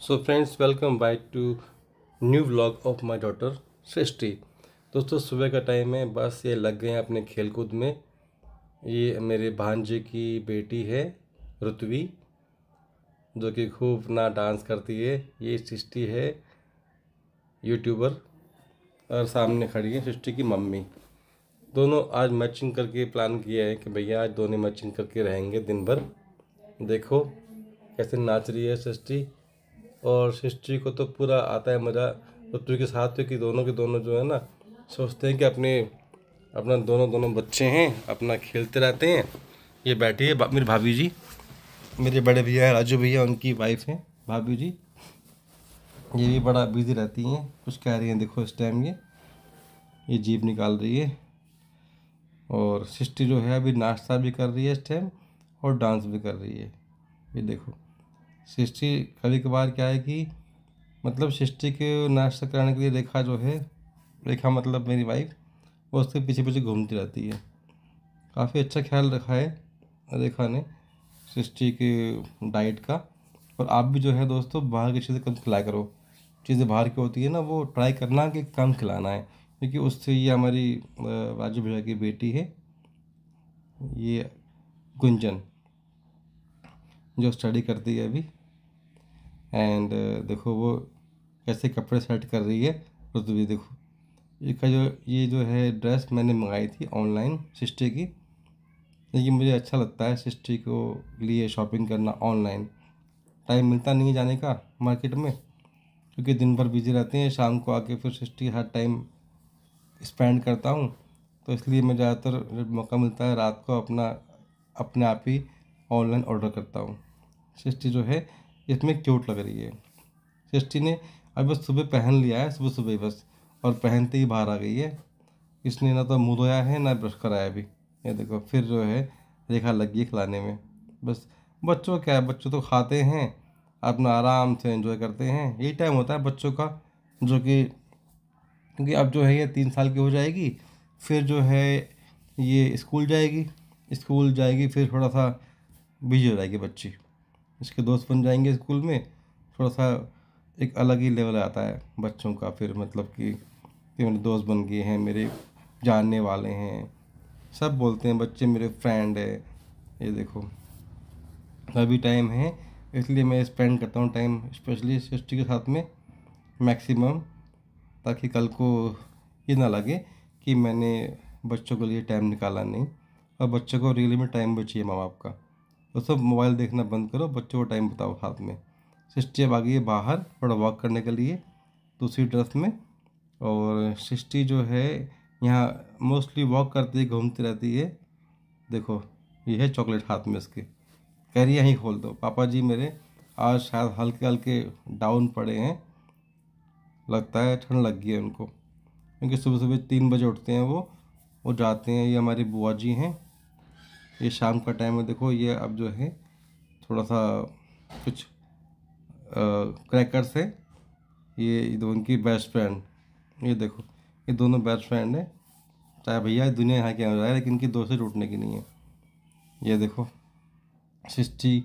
So friends welcome back to new vlog of my daughter Srishti दोस्तों सुबह का time है बस ये लग गए हैं अपने खेलकूद में ये मेरे भांजे की बेटी है रुतवी जो कि खूब ना डांस करती है ये सृष्टि है यूट्यूबर और सामने खड़ी है सृष्टि की मम्मी दोनों आज मैचिंग करके प्लान किया है कि भैया आज दोनों मैचिंग करके रहेंगे दिन भर देखो कैसे नाच रही है सृष्टि और सिस्ट्री को तो पूरा आता है मज़ा पृथ्वी के साथ कि दोनों के दोनों जो है ना सोचते हैं कि अपने अपना दोनों दोनों बच्चे हैं अपना खेलते रहते हैं ये बैठी है मेरी भाभी जी मेरे बड़े भैया हैं राजू भैया उनकी वाइफ हैं भाभी जी ये भी बड़ा बिजी रहती हैं कुछ कह रही हैं देखो इस टाइम ये ये जीप निकाल रही है और सिस्टी जो है अभी नाश्ता भी कर रही है इस टाइम और डांस भी कर रही है ये देखो सृष्टि कभी कभार क्या है कि मतलब सृष्टि के नाश कराने के लिए रेखा जो है रेखा मतलब मेरी वाइफ वो उसके पीछे पीछे घूमती रहती है काफ़ी अच्छा ख्याल रखा है रेखा ने सृष्टि के डाइट का और आप भी जो है दोस्तों बाहर की चीज़ें कम खिलाया करो चीज़ें बाहर की होती है ना वो ट्राई करना कि कम खिलाना है क्योंकि उससे ये हमारी राजू भैया की बेटी है ये गुंजन जो स्टडी करती है अभी एंड uh, देखो वो कैसे कपड़े सेट कर रही है भी देखो इसका जो ये जो है ड्रेस मैंने मंगाई थी ऑनलाइन सिस्टी की लेकिन मुझे अच्छा लगता है सिस्टी को लिए शॉपिंग करना ऑनलाइन टाइम मिलता नहीं है जाने का मार्केट में क्योंकि दिन भर बिजी रहते हैं शाम को आके फिर सिस्टी हर टाइम स्पेंड करता हूँ तो इसलिए मैं ज़्यादातर जब मौका मिलता है रात को अपना अपने आप ही ऑनलाइन ऑर्डर करता हूँ सिस्टी जो है इसमें क्यूट लग रही है सृष्टि ने अभी बस सुबह पहन लिया है सुबह सुबह बस और पहनते ही बाहर आ गई है इसने ना तो मुँह धोया है ना ब्रश कराया अभी ये देखो फिर जो है रेखा लगी गई खिलाने में बस बच्चों क्या है बच्चों तो खाते हैं अपना आराम से एंजॉय करते हैं यही टाइम होता है बच्चों का जो कि क्योंकि अब जो है ये तीन साल की हो जाएगी फिर जो है ये स्कूल जाएगी स्कूल जाएगी फिर थोड़ा सा बिजी हो जाएगी बच्ची इसके दोस्त बन जाएंगे स्कूल में थोड़ा सा एक अलग ही लेवल आता है बच्चों का फिर मतलब कि मेरे दोस्त बन गए हैं मेरे जानने वाले हैं सब बोलते हैं बच्चे मेरे फ्रेंड है ये देखो अभी टाइम है इसलिए मैं स्पेंड करता हूँ टाइम स्पेशली सिस्टी के साथ में मैक्सिमम ताकि कल को ये ना लगे कि मैंने बच्चों के लिए टाइम निकाला नहीं और बच्चों को रियली में टाइम बचिए माँ बाप का तो सब मोबाइल देखना बंद करो बच्चों को टाइम बताओ हाथ में सिस्टी अब आ गई है बाहर थोड़ा वॉक करने के लिए दूसरी ड्रेस में और सिस्टी जो है यहाँ मोस्टली वॉक करती है घूमती रहती है देखो ये है चॉकलेट हाथ में इसके कह रही यहीं खोल दो पापा जी मेरे आज शायद हल्के हल्के डाउन पड़े हैं लगता है ठंड लग गई है उनको क्योंकि सुबह सुबह तीन बजे उठते हैं वो वो जाते हैं ये हमारी बुआ जी हैं ये शाम का टाइम है देखो ये अब जो है थोड़ा सा कुछ क्रैकर्स है ये दो उनकी बेस्ट फ्रेंड ये देखो ये दोनों बेस्ट फ्रेंड हैं चाहे भैया दुनिया यहाँ के आ जाए लेकिन इनकी दोस्ती टूटने की नहीं है ये देखो सिस्टी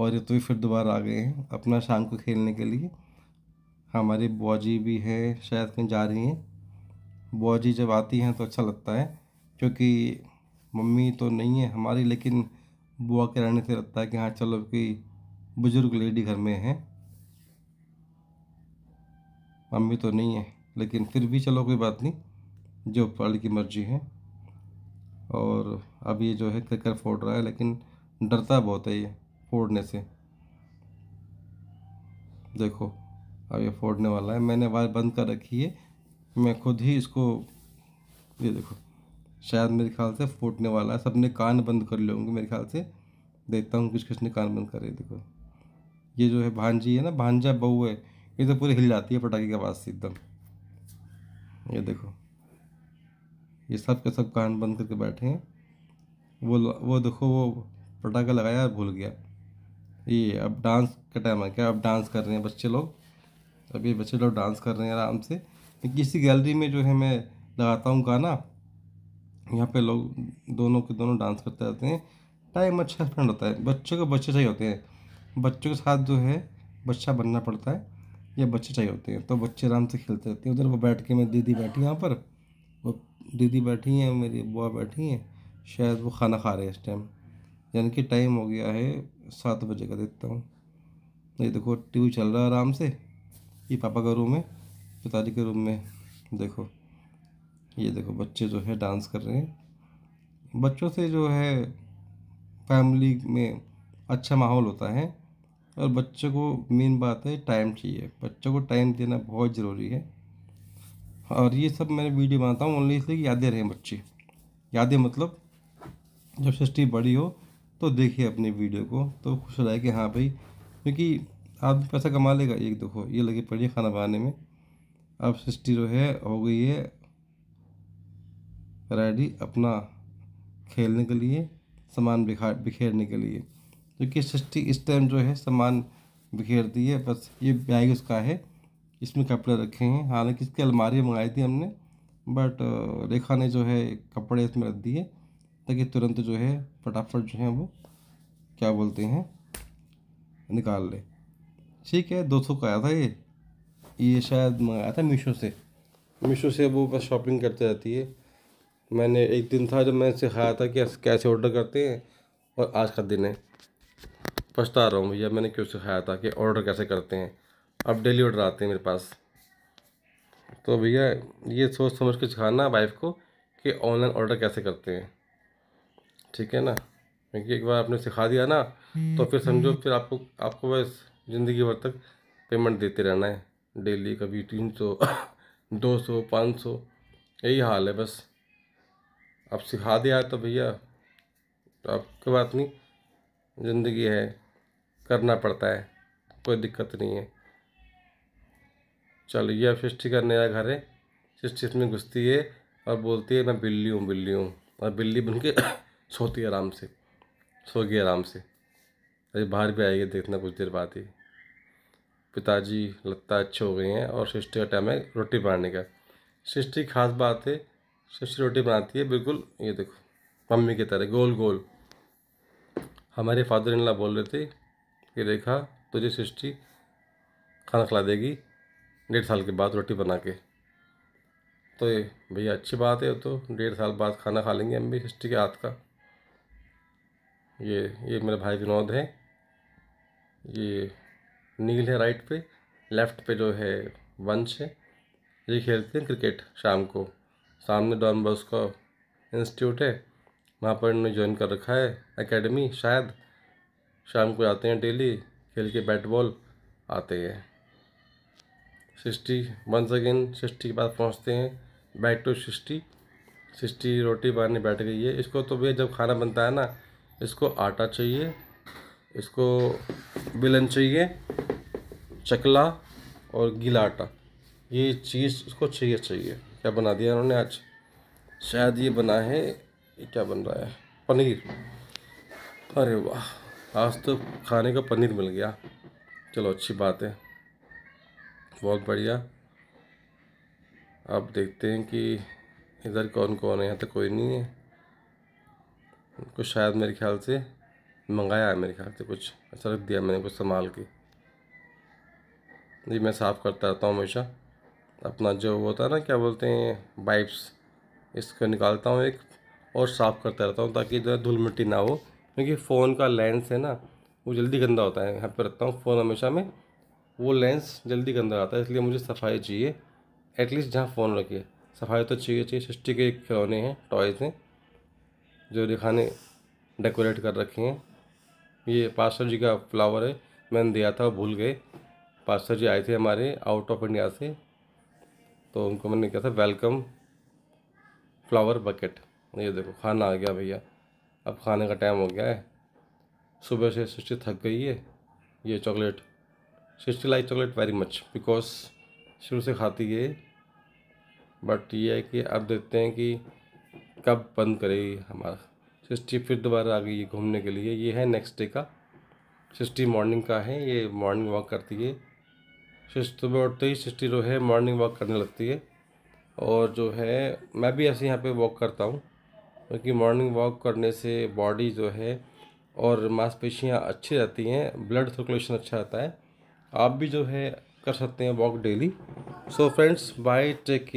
और ये तो फिर दोबारा आ गए हैं अपना शाम को खेलने के लिए हमारी बॉजी भी है शायद कहीं जा रही हैं बॉजी जब आती हैं तो अच्छा लगता है क्योंकि मम्मी तो नहीं है हमारी लेकिन बुआ के रहने से लगता है कि हाँ चलो कि बुज़ुर्ग लेडी घर में है मम्मी तो नहीं है लेकिन फिर भी चलो कोई बात नहीं जो पल की मर्जी है और अब ये जो है कर फोड़ रहा है लेकिन डरता बहुत है ये फोड़ने से देखो अब ये फोड़ने वाला है मैंने आवाज़ बंद कर रखी है मैं खुद ही इसको ये देखो शायद मेरे ख्याल से फूटने वाला है सबने कान बंद कर लिए होंगे मेरे ख्याल से देखता हूँ किस किस ने कान बंद कर रहे देखो ये जो है भांजी है ना भांजा बहू है ये तो पूरी हिल जाती है पटाखे की आवाज़ से एकदम ये देखो ये सब के सब कान बंद करके बैठे हैं वो वो देखो वो पटाखा लगाया और भूल गया ये अब डांस का टाइम है क्या अब डांस कर रहे हैं बच्चे लोग अभी बच्चे लोग डांस कर रहे हैं आराम से किसी गैलरी में जो है मैं लगाता हूँ गाना यहाँ पे लोग दोनों के दोनों डांस करते रहते हैं टाइम अच्छा स्पेंड होता है बच्चों के बच्चे चाहिए होते हैं बच्चों के साथ जो है बच्चा बनना पड़ता है या बच्चे चाहिए होते हैं तो बच्चे आराम से खेलते रहते हैं उधर वो बैठ के मेरी दीदी बैठी यहाँ पर वो दीदी बैठी हैं मेरी बुआ बैठी हैं शायद वो खाना खा रहे हैं इस टाइम यानी कि टाइम हो गया है सात बजे का देखता हूँ नहीं देखो टी चल रहा है आराम से ये पापा का रूम है पिताजी के रूम में देखो ये देखो बच्चे जो है डांस कर रहे हैं बच्चों से जो है फैमिली में अच्छा माहौल होता है और बच्चों को मेन बात है टाइम चाहिए बच्चों को टाइम देना बहुत ज़रूरी है और ये सब मैंने वीडियो बनाता हूँ ओनली इसलिए कि यादें रहें बच्चे यादें मतलब जब सृष्टि बड़ी हो तो देखिए अपनी वीडियो को तो खुश रहे कि हाँ भाई क्योंकि आप पैसा कमा लेगा एक देखो ये लगे पड़ी खाना बनाने में अब सृष्टि जो है हो गई है रेडी अपना खेलने के लिए सामान बिखा बिखेरने के लिए तो सृष्टि इस टाइम जो है सामान बिखेरती है बस ये बैग उसका है इसमें कपड़े रखे हैं हालांकि इसकी अलमारी मंगाई थी हमने बट रेखा ने जो है कपड़े इसमें रख दिए ताकि तुरंत जो है फटाफट जो है वो क्या बोलते हैं निकाल ले ठीक है दो सौ का आया था ये ये शायद मंगाया था मीशो से मीशो से वो बस शॉपिंग करते रहती है मैंने एक दिन था जब मैंने सिखाया था कि कैसे ऑर्डर करते हैं और आज का दिन है पछता रहा हूँ भैया मैंने क्यों सिखाया था कि ऑर्डर कैसे करते हैं अब डेली ऑर्डर आते हैं मेरे पास तो भैया ये सोच समझ के सिखाना वाइफ को कि ऑनलाइन ऑर्डर कैसे करते हैं ठीक है ना क्योंकि एक बार आपने सिखा दिया ना तो फिर समझो हम्म। फिर आपको आपको बस ज़िंदगी भर तक पेमेंट देते रहना है डेली कभी तीन सौ दो सौ पाँच सौ यही हाल है बस अब सिखा दिया तो भैया तो कोई बात नहीं ज़िंदगी है करना पड़ता है कोई दिक्कत नहीं है चलो यह सृष्टि का नया घर है सृष्टि इसमें घुसती है और बोलती है मैं बिल्ली हूँ बिल्ली हूँ और बिल्ली बन के सोती आराम से सो गई आराम से अरे बाहर भी आएगी देखना कुछ देर बाद ही पिताजी लगता अच्छे हो गए हैं और सृष्टि का टाइम है रोटी बनाने का सृष्टि खास बात है सबसे रोटी बनाती है बिल्कुल ये देखो मम्मी की तरह गोल गोल हमारे फादर इन ला बोल रहे थे कि रेखा तुझे सृष्टि खाना खिला देगी डेढ़ साल के बाद रोटी बना के तो भैया अच्छी बात है तो डेढ़ साल बाद खाना खा लेंगे हम भी सृष्टि के हाथ का ये ये मेरे भाई विनोद हैं ये नील है राइट पे लेफ्ट पे जो है वंश है ये खेलते हैं क्रिकेट शाम को सामने डॉन बॉस्को इंस्टीट्यूट है वहाँ पर इन्होंने ज्वाइन कर रखा है एकेडमी शायद शाम को आते हैं डेली खेल के बैट बॉल आते हैं सिक्सटी वन सेकेंड सिक्सटी के बाद पहुँचते हैं बैक टू सिक्सटी सिक्सटी रोटी बनाने बैठ गई है इसको तो भैया जब खाना बनता है ना इसको आटा चाहिए इसको बिलन चाहिए चकला और गीला आटा ये चीज़ इसको चाहिए चाहिए क्या बना दिया उन्होंने आज शायद ये बना है ये क्या बन रहा है पनीर अरे वाह आज तो खाने का पनीर मिल गया चलो अच्छी बात है बहुत बढ़िया आप देखते हैं कि इधर कौन कौन है यहाँ तो कोई नहीं है उनको शायद मेरे ख्याल से मंगाया है मेरे ख्याल से कुछ ऐसा रख दिया मैंने कुछ संभाल के जी मैं साफ़ करता रहता हूँ हमेशा अपना जो होता है ना क्या बोलते हैं वाइप्स इसको निकालता हूँ एक और साफ़ करता रहता हूँ ताकि जो है धूल मिट्टी ना हो क्योंकि फ़ोन का लेंस है ना वो जल्दी गंदा होता है यहाँ पर रखता हूँ फ़ोन हमेशा में वो लेंस जल्दी गंदा आता है इसलिए मुझे सफाई चाहिए एटलीस्ट जहाँ फ़ोन रखिए सफाई तो चाहिए चाहिए सृष्टि के खिलौने हैं टॉयज़ हैं जो दिखाने डेकोरेट कर रखे हैं ये पास्टर जी का फ्लावर है मैंने दिया था भूल गए पास्टर जी आए थे हमारे आउट ऑफ इंडिया से तो उनको मैंने क्या था वेलकम फ्लावर बकेट ये देखो खाना आ गया भैया अब खाने का टाइम हो गया है सुबह से सृष्टि थक गई है ये chocolate Srishti like chocolate very much because शुरू से खाती है बट ये है कि अब देखते हैं कि कब बंद करेगी हमारा सृष्टि फिर दोबारा आ गई है घूमने के लिए ये है नेक्स्ट डे का सृष्टि मॉर्निंग का है ये मॉर्निंग वॉक करती है सुबह उठते ही सिस्टी जो है मॉर्निंग वॉक करने लगती है और जो है मैं भी ऐसे यहाँ पे वॉक करता हूँ क्योंकि मॉर्निंग वॉक करने से बॉडी जो है और मांसपेशियाँ अच्छी रहती हैं ब्लड सर्कुलेशन अच्छा रहता है आप भी जो है कर सकते हैं walk daily so friends bye take